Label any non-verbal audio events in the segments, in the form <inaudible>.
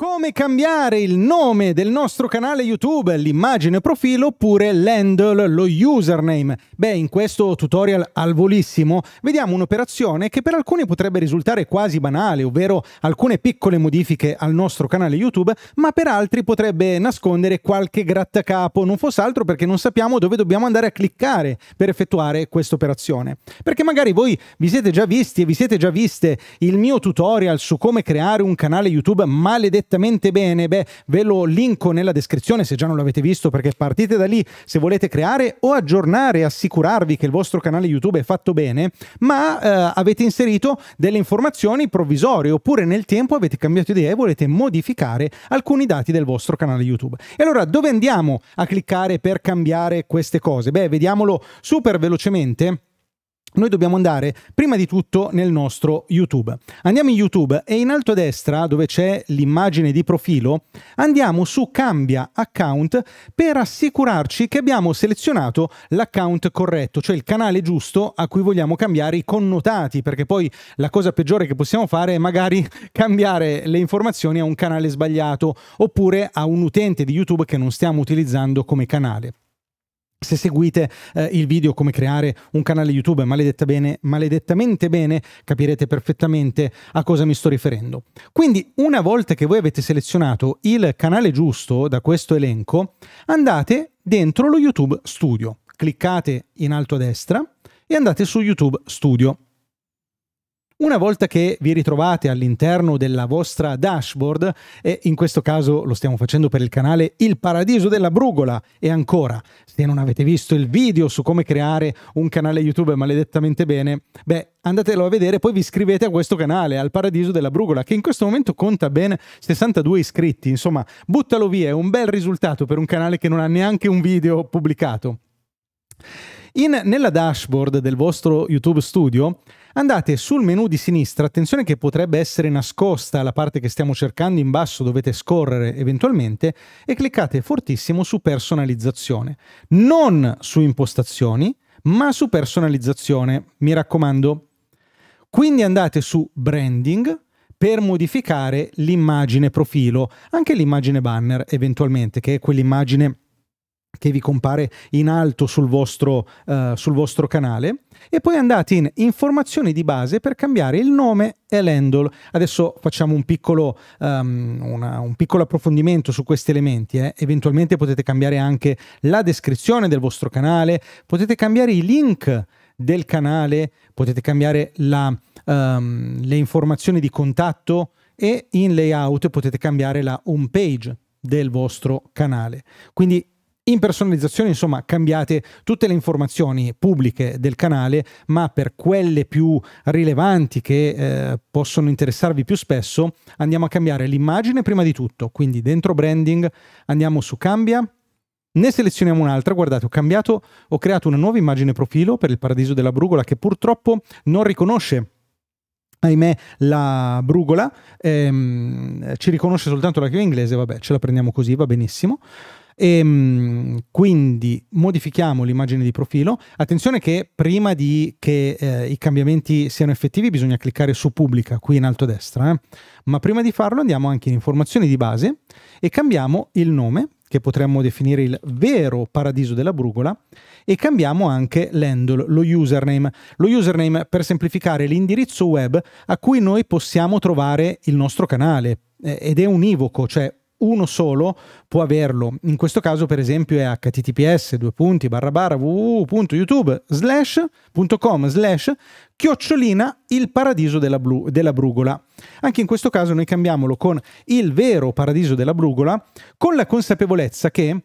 Come cambiare il nome del nostro canale YouTube, l'immagine profilo oppure l'handle, lo username? Beh, in questo tutorial al volissimo vediamo un'operazione che per alcuni potrebbe risultare quasi banale, ovvero alcune piccole modifiche al nostro canale YouTube, ma per altri potrebbe nascondere qualche grattacapo, non fosse altro perché non sappiamo dove dobbiamo andare a cliccare per effettuare questa operazione. Perché magari voi vi siete già visti e vi siete già viste il mio tutorial su come creare un canale YouTube maledetto nettamente bene, beh, ve lo linko nella descrizione se già non l'avete visto, perché partite da lì se volete creare o aggiornare, assicurarvi che il vostro canale YouTube è fatto bene, ma eh, avete inserito delle informazioni provvisorie oppure nel tempo avete cambiato idea e volete modificare alcuni dati del vostro canale YouTube. E allora dove andiamo a cliccare per cambiare queste cose? Beh, vediamolo super velocemente noi dobbiamo andare prima di tutto nel nostro YouTube. Andiamo in YouTube e in alto a destra, dove c'è l'immagine di profilo, andiamo su Cambia account per assicurarci che abbiamo selezionato l'account corretto, cioè il canale giusto a cui vogliamo cambiare i connotati, perché poi la cosa peggiore che possiamo fare è magari <laughs> cambiare le informazioni a un canale sbagliato oppure a un utente di YouTube che non stiamo utilizzando come canale. Se seguite eh, il video come creare un canale YouTube maledetta bene, maledettamente bene, capirete perfettamente a cosa mi sto riferendo. Quindi, una volta che voi avete selezionato il canale giusto da questo elenco, andate dentro lo YouTube Studio, cliccate in alto a destra e andate su YouTube Studio. Una volta che vi ritrovate all'interno della vostra dashboard, e in questo caso lo stiamo facendo per il canale Il Paradiso della Brugola, e ancora, se non avete visto il video su come creare un canale YouTube maledettamente bene, beh, andatelo a vedere, poi vi iscrivete a questo canale, al Paradiso della Brugola, che in questo momento conta ben 62 iscritti, insomma, buttalo via, è un bel risultato per un canale che non ha neanche un video pubblicato. In, nella dashboard del vostro YouTube Studio andate sul menu di sinistra, attenzione che potrebbe essere nascosta la parte che stiamo cercando in basso, dovete scorrere eventualmente, e cliccate fortissimo su personalizzazione. Non su impostazioni, ma su personalizzazione, mi raccomando. Quindi andate su branding per modificare l'immagine profilo, anche l'immagine banner eventualmente, che è quell'immagine che vi compare in alto sul vostro, uh, sul vostro, canale e poi andate in informazioni di base per cambiare il nome e l'handle. Adesso facciamo un piccolo, um, una, un piccolo approfondimento su questi elementi. Eh. Eventualmente potete cambiare anche la descrizione del vostro canale, potete cambiare i link del canale, potete cambiare la, um, le informazioni di contatto e in layout potete cambiare la home page del vostro canale. Quindi in personalizzazione, insomma, cambiate tutte le informazioni pubbliche del canale, ma per quelle più rilevanti che eh, possono interessarvi più spesso, andiamo a cambiare l'immagine prima di tutto. Quindi dentro branding andiamo su cambia, ne selezioniamo un'altra, guardate, ho cambiato, ho creato una nuova immagine profilo per il paradiso della brugola che purtroppo non riconosce ahimè la brugola ehm, ci riconosce soltanto la chiave inglese vabbè ce la prendiamo così va benissimo e, ehm, quindi modifichiamo l'immagine di profilo. Attenzione che prima di che eh, i cambiamenti siano effettivi bisogna cliccare su pubblica qui in alto a destra, eh? ma prima di farlo andiamo anche in informazioni di base e cambiamo il nome che potremmo definire il vero paradiso della brugola, e cambiamo anche l'handle, lo username. Lo username per semplificare l'indirizzo web a cui noi possiamo trovare il nostro canale, eh, ed è univoco, cioè uno solo può averlo. In questo caso, per esempio, è https due www.youtube slash.com slash chiocciolina il paradiso della, blu, della brugola. Anche in questo caso noi cambiamolo con il vero paradiso della brugola, con la consapevolezza che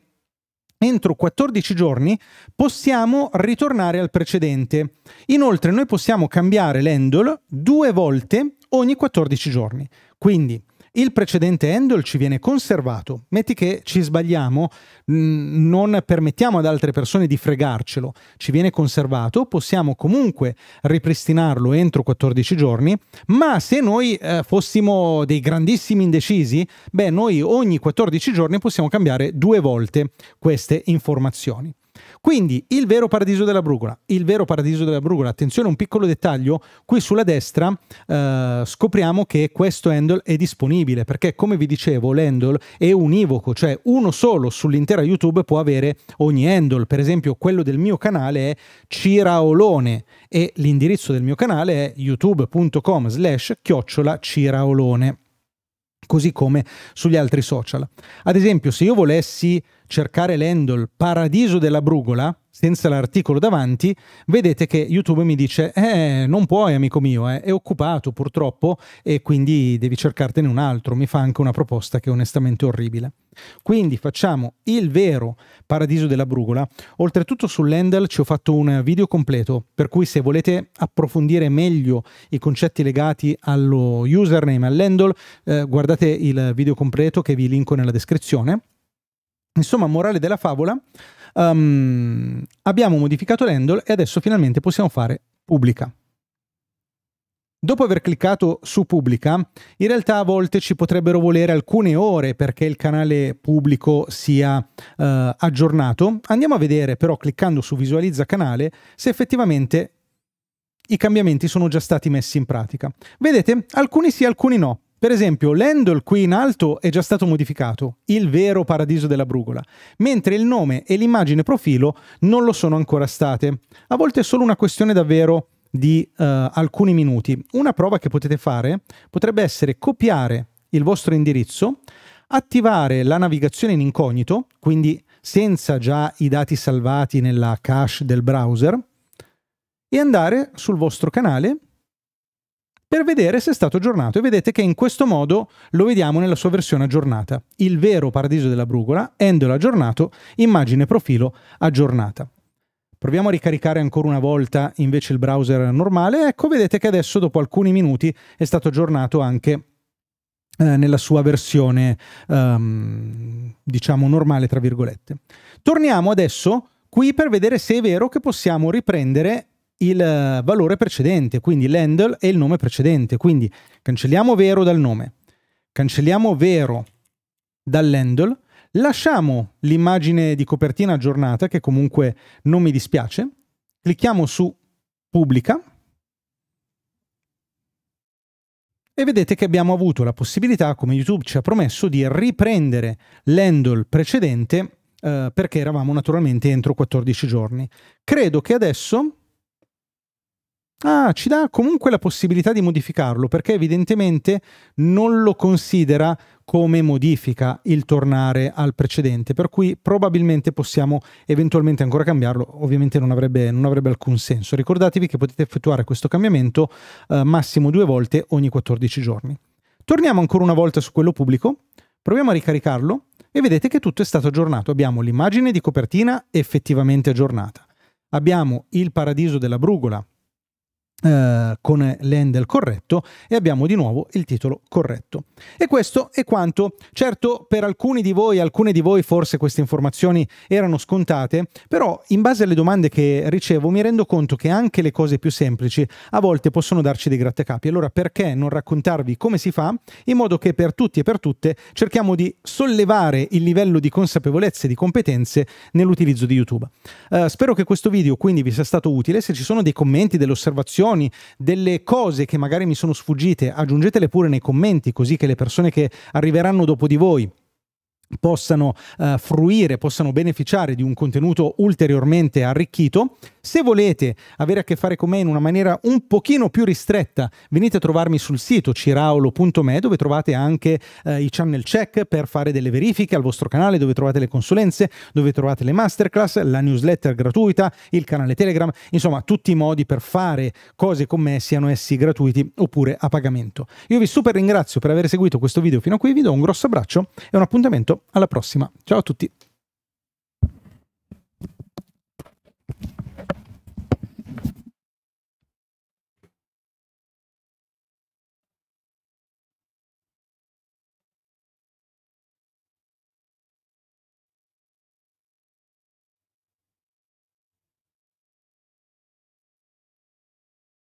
entro 14 giorni possiamo ritornare al precedente. Inoltre noi possiamo cambiare l'handle due volte ogni 14 giorni. Quindi il precedente handle ci viene conservato. Metti che ci sbagliamo, non permettiamo ad altre persone di fregarcelo, ci viene conservato, possiamo comunque ripristinarlo entro 14 giorni, ma se noi eh, fossimo dei grandissimi indecisi, beh, noi ogni 14 giorni possiamo cambiare due volte queste informazioni. Quindi il vero paradiso della brugola, il vero paradiso della brugola, attenzione un piccolo dettaglio, qui sulla destra eh, scopriamo che questo handle è disponibile perché come vi dicevo l'handle è univoco, cioè uno solo sull'intera YouTube può avere ogni handle, per esempio quello del mio canale è Ciraolone e l'indirizzo del mio canale è youtube.com slash chiocciola Ciraolone così come sugli altri social. Ad esempio, se io volessi cercare l'handle paradiso della brugola, senza l'articolo davanti, vedete che YouTube mi dice eh, non puoi amico mio, eh, è occupato purtroppo e quindi devi cercartene un altro, mi fa anche una proposta che è onestamente orribile. Quindi facciamo il vero paradiso della brugola, oltretutto sull'handle ci ho fatto un video completo, per cui se volete approfondire meglio i concetti legati allo username, all'handle, eh, guardate il video completo che vi linko nella descrizione. Insomma, morale della favola, um, abbiamo modificato l'handle e adesso finalmente possiamo fare pubblica. Dopo aver cliccato su pubblica, in realtà a volte ci potrebbero volere alcune ore perché il canale pubblico sia eh, aggiornato. Andiamo a vedere però cliccando su visualizza canale se effettivamente i cambiamenti sono già stati messi in pratica. Vedete, alcuni sì, alcuni no. Per esempio, l'handle qui in alto è già stato modificato, il vero paradiso della brugola, mentre il nome e l'immagine profilo non lo sono ancora state. A volte è solo una questione davvero di uh, alcuni minuti. Una prova che potete fare potrebbe essere copiare il vostro indirizzo, attivare la navigazione in incognito, quindi senza già i dati salvati nella cache del browser, e andare sul vostro canale per vedere se è stato aggiornato e vedete che in questo modo lo vediamo nella sua versione aggiornata. Il vero paradiso della brugola, handle aggiornato, immagine profilo aggiornata. Proviamo a ricaricare ancora una volta invece il browser normale, ecco vedete che adesso dopo alcuni minuti è stato aggiornato anche eh, nella sua versione um, diciamo normale tra virgolette torniamo adesso qui per vedere se è vero che possiamo riprendere il eh, valore precedente, quindi l'handle e il nome precedente. Quindi cancelliamo vero dal nome, cancelliamo vero dall'handle, lasciamo l'immagine di copertina aggiornata, che comunque non mi dispiace, clicchiamo su pubblica e vedete che abbiamo avuto la possibilità, come YouTube ci ha promesso, di riprendere l'handle precedente eh, perché eravamo naturalmente entro 14 giorni. Credo che adesso Ah, ci dà comunque la possibilità di modificarlo perché evidentemente non lo considera come modifica il tornare al precedente, per cui probabilmente possiamo eventualmente ancora cambiarlo, ovviamente non avrebbe, non avrebbe alcun senso. Ricordatevi che potete effettuare questo cambiamento eh, massimo due volte ogni 14 giorni. Torniamo ancora una volta su quello pubblico, proviamo a ricaricarlo e vedete che tutto è stato aggiornato, abbiamo l'immagine di copertina effettivamente aggiornata. Abbiamo il paradiso della brugola eh, con l'handle corretto e abbiamo di nuovo il titolo corretto. E questo è quanto. Certo, per alcuni di voi, alcune di voi forse queste informazioni erano scontate, però in base alle domande che ricevo mi rendo conto che anche le cose più semplici a volte possono darci dei grattacapi. Allora perché non raccontarvi come si fa in modo che per tutti e per tutte cerchiamo di sollevare il livello di consapevolezza e di competenze nell'utilizzo di YouTube. Eh, spero che questo video quindi vi sia stato utile, se ci sono dei commenti, delle osservazioni, opinioni, delle cose che magari mi sono sfuggite, aggiungetele pure nei commenti così che le persone che arriveranno dopo di voi possano eh, fruire, possano beneficiare di un contenuto ulteriormente arricchito. Se volete avere a che fare con me in una maniera un pochino più ristretta, venite a trovarmi sul sito ciraolo.me dove trovate anche eh, i channel check per fare delle verifiche al vostro canale, dove trovate le consulenze, dove trovate le masterclass, la newsletter gratuita, il canale Telegram, insomma tutti i modi per fare cose con me siano essi gratuiti oppure a pagamento. Io vi super ringrazio per aver seguito questo video fino a qui, vi do un grosso abbraccio e un appuntamento alla prossima. Ciao a tutti!